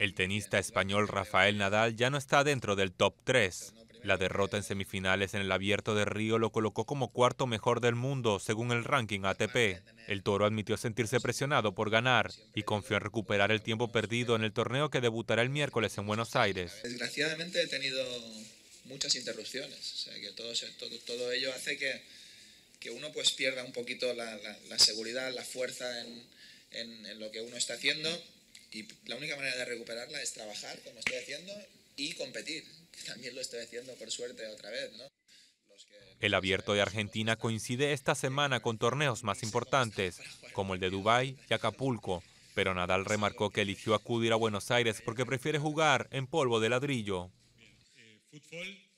El tenista español Rafael Nadal ya no está dentro del top 3. La derrota en semifinales en el Abierto de Río lo colocó como cuarto mejor del mundo según el ranking ATP. El toro admitió sentirse presionado por ganar y confió en recuperar el tiempo perdido en el torneo que debutará el miércoles en Buenos Aires. Desgraciadamente he tenido muchas interrupciones, o que todo, ello hace que, que, uno pues pierda un poquito la, seguridad, la fuerza en lo que uno está haciendo. Y la única manera de recuperarla es trabajar, como estoy haciendo, y competir, que también lo estoy haciendo por suerte otra vez, El abierto de Argentina coincide esta semana con torneos más importantes, como el de Dubái y Acapulco, pero Nadal remarcó que eligió acudir a Buenos Aires porque prefiere jugar en polvo de ladrillo. Eh,